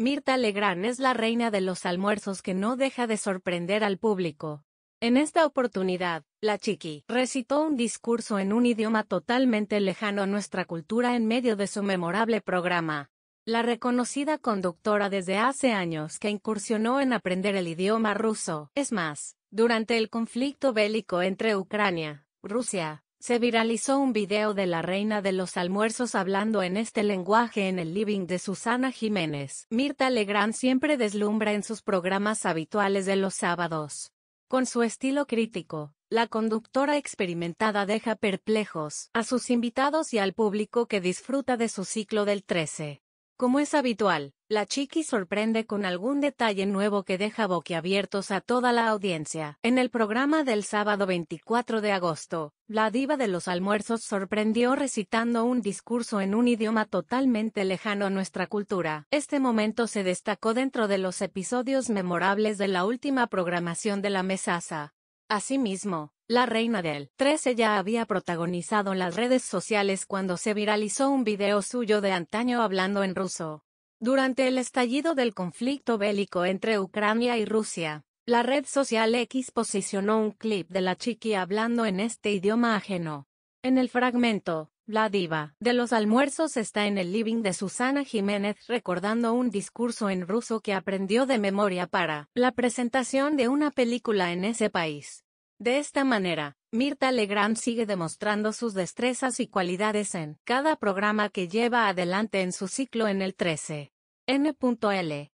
Mirta Legrand es la reina de los almuerzos que no deja de sorprender al público. En esta oportunidad, la chiqui recitó un discurso en un idioma totalmente lejano a nuestra cultura en medio de su memorable programa. La reconocida conductora desde hace años que incursionó en aprender el idioma ruso, es más, durante el conflicto bélico entre Ucrania, Rusia, se viralizó un video de la reina de los almuerzos hablando en este lenguaje en el living de Susana Jiménez. Mirta Legrand siempre deslumbra en sus programas habituales de los sábados. Con su estilo crítico, la conductora experimentada deja perplejos a sus invitados y al público que disfruta de su ciclo del 13. Como es habitual, la chiqui sorprende con algún detalle nuevo que deja boquiabiertos a toda la audiencia. En el programa del sábado 24 de agosto, la diva de los almuerzos sorprendió recitando un discurso en un idioma totalmente lejano a nuestra cultura. Este momento se destacó dentro de los episodios memorables de la última programación de la mesaza. Asimismo, la reina del 13 ya había protagonizado en las redes sociales cuando se viralizó un video suyo de antaño hablando en ruso. Durante el estallido del conflicto bélico entre Ucrania y Rusia, la red social X posicionó un clip de la chiqui hablando en este idioma ajeno. En el fragmento, la diva de los almuerzos está en el living de Susana Jiménez recordando un discurso en ruso que aprendió de memoria para la presentación de una película en ese país. De esta manera, Mirta Legrand sigue demostrando sus destrezas y cualidades en cada programa que lleva adelante en su ciclo en el 13.